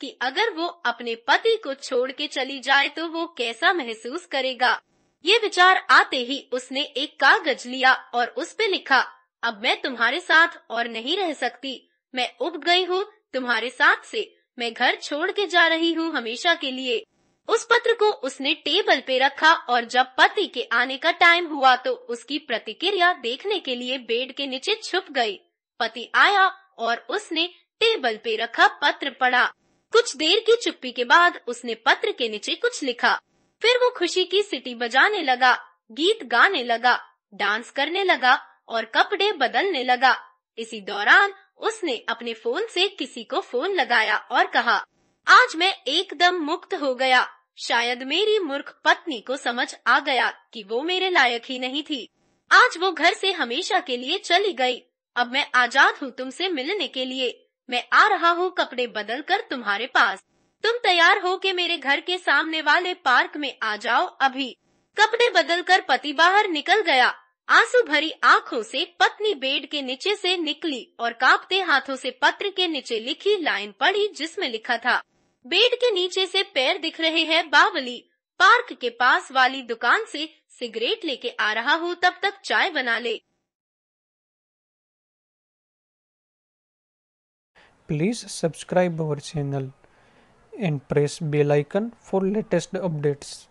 कि अगर वो अपने पति को छोड़ के चली जाए तो वो कैसा महसूस करेगा ये विचार आते ही उसने एक कागज लिया और उस पे लिखा अब मैं तुम्हारे साथ और नहीं रह सकती मैं उब गई हूँ तुम्हारे साथ से मैं घर छोड़ के जा रही हूँ हमेशा के लिए उस पत्र को उसने टेबल पे रखा और जब पति के आने का टाइम हुआ तो उसकी प्रतिक्रिया देखने के लिए बेड के नीचे छुप गई पति आया और उसने टेबल पे रखा पत्र पढ़ा कुछ देर की चुप्पी के बाद उसने पत्र के नीचे कुछ लिखा फिर वो खुशी की सिटी बजाने लगा गीत गाने लगा डांस करने लगा और कपड़े बदलने लगा इसी दौरान उसने अपने फोन से किसी को फोन लगाया और कहा आज मैं एकदम मुक्त हो गया शायद मेरी मूर्ख पत्नी को समझ आ गया कि वो मेरे लायक ही नहीं थी आज वो घर से हमेशा के लिए चली गई अब मैं आजाद हूँ तुमसे मिलने के लिए मैं आ रहा हूँ कपड़े बदल कर तुम्हारे पास तुम तैयार हो के मेरे घर के सामने वाले पार्क में आ जाओ अभी कपड़े बदल कर पति बाहर निकल गया आंसू भरी आंखों से पत्नी बेड के नीचे से निकली और कांपते हाथों से पत्र के नीचे लिखी लाइन पढ़ी जिसमें लिखा था बेड के नीचे से पैर दिख रहे हैं बावली पार्क के पास वाली दुकान से सिगरेट लेके आ रहा हूँ तब तक चाय बना ले please subscribe our channel and press bell icon for latest updates